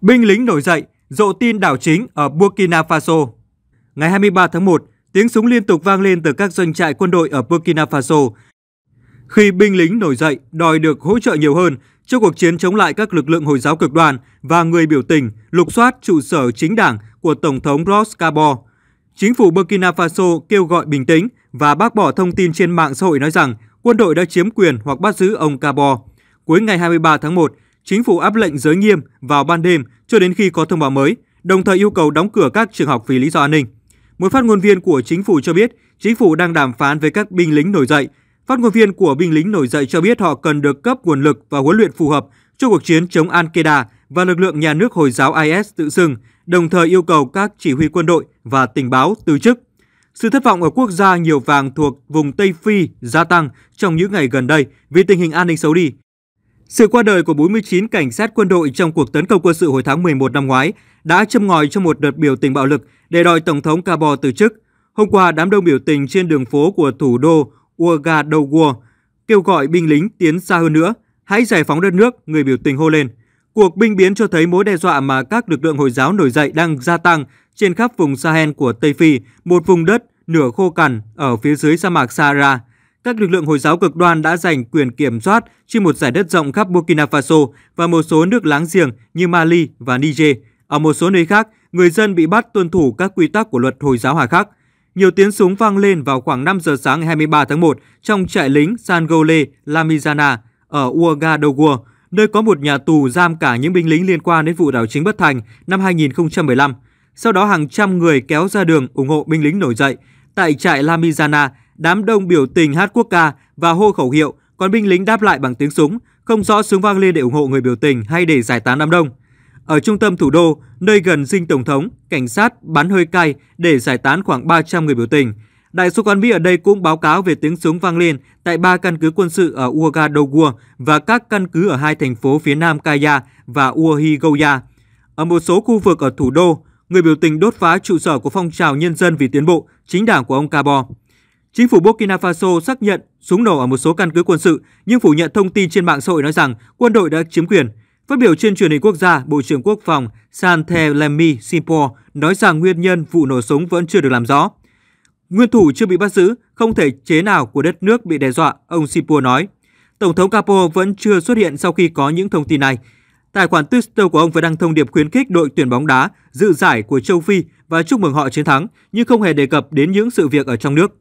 binh lính nổi dậy, rộ tin đảo chính ở Burkina Faso. Ngày 23 tháng 1, tiếng súng liên tục vang lên từ các doanh trại quân đội ở Burkina Faso khi binh lính nổi dậy đòi được hỗ trợ nhiều hơn cho cuộc chiến chống lại các lực lượng Hồi giáo cực đoan và người biểu tình lục soát trụ sở chính đảng của Tổng thống Ross Cabo. Chính phủ Burkina Faso kêu gọi bình tĩnh và bác bỏ thông tin trên mạng xã hội nói rằng quân đội đã chiếm quyền hoặc bắt giữ ông Cabo. Cuối ngày 23 tháng 1, chính phủ áp lệnh giới nghiêm vào ban đêm cho đến khi có thông báo mới, đồng thời yêu cầu đóng cửa các trường học vì lý do an ninh. Một phát ngôn viên của chính phủ cho biết, chính phủ đang đàm phán với các binh lính nổi dậy. Phát ngôn viên của binh lính nổi dậy cho biết họ cần được cấp nguồn lực và huấn luyện phù hợp cho cuộc chiến chống Al-Qaeda và lực lượng nhà nước Hồi giáo IS tự xưng, đồng thời yêu cầu các chỉ huy quân đội và tình báo từ chức. Sự thất vọng ở quốc gia nhiều vàng thuộc vùng Tây Phi gia tăng trong những ngày gần đây vì tình hình an ninh xấu đi. Sự qua đời của 49 cảnh sát quân đội trong cuộc tấn công quân sự hồi tháng 11 năm ngoái đã châm ngòi cho một đợt biểu tình bạo lực để đòi Tổng thống Cabo từ chức. Hôm qua, đám đông biểu tình trên đường phố của thủ đô Ouagadougou kêu gọi binh lính tiến xa hơn nữa, hãy giải phóng đất nước, người biểu tình hô lên. Cuộc binh biến cho thấy mối đe dọa mà các lực lượng Hồi giáo nổi dậy đang gia tăng trên khắp vùng Sahel của Tây Phi, một vùng đất nửa khô cằn ở phía dưới sa mạc Sahara. Các lực lượng Hồi giáo cực đoan đã giành quyền kiểm soát trên một giải đất rộng khắp Burkina Faso và một số nước láng giềng như Mali và Niger. Ở một số nơi khác, người dân bị bắt tuân thủ các quy tắc của luật Hồi giáo Hà Khắc. Nhiều tiếng súng vang lên vào khoảng 5 giờ sáng ngày 23 tháng 1 trong trại lính San Gole Lamizana ở Ouagadougou, nơi có một nhà tù giam cả những binh lính liên quan đến vụ đảo chính bất thành năm 2015. Sau đó hàng trăm người kéo ra đường ủng hộ binh lính nổi dậy. Tại trại Lamizana, đám đông biểu tình hát quốc ca và hô khẩu hiệu, còn binh lính đáp lại bằng tiếng súng, không rõ súng vang lên để ủng hộ người biểu tình hay để giải tán đám đông. Ở trung tâm thủ đô, nơi gần dinh Tổng thống, cảnh sát bắn hơi cay để giải tán khoảng 300 người biểu tình. Đại sứ quán Mỹ ở đây cũng báo cáo về tiếng súng vang lên tại ba căn cứ quân sự ở Ouagadougou và các căn cứ ở hai thành phố phía nam Kaya và Uahigoya. Ở một số khu vực ở thủ đô, người biểu tình đốt phá trụ sở của phong trào nhân dân vì tiến bộ, chính đảng của ông Cabo. Chính phủ Burkina Faso xác nhận súng nổ ở một số căn cứ quân sự nhưng phủ nhận thông tin trên mạng xã hội nói rằng quân đội đã chiếm quyền. Phát biểu trên truyền hình quốc gia, Bộ trưởng Quốc phòng Santhelemi Simpo nói rằng nguyên nhân vụ nổ súng vẫn chưa được làm rõ. Nguyên thủ chưa bị bắt giữ, không thể chế nào của đất nước bị đe dọa, ông Simpo nói. Tổng thống Capo vẫn chưa xuất hiện sau khi có những thông tin này. Tài khoản Twitter của ông vừa đăng thông điệp khuyến khích đội tuyển bóng đá dự giải của châu Phi và chúc mừng họ chiến thắng, nhưng không hề đề cập đến những sự việc ở trong nước.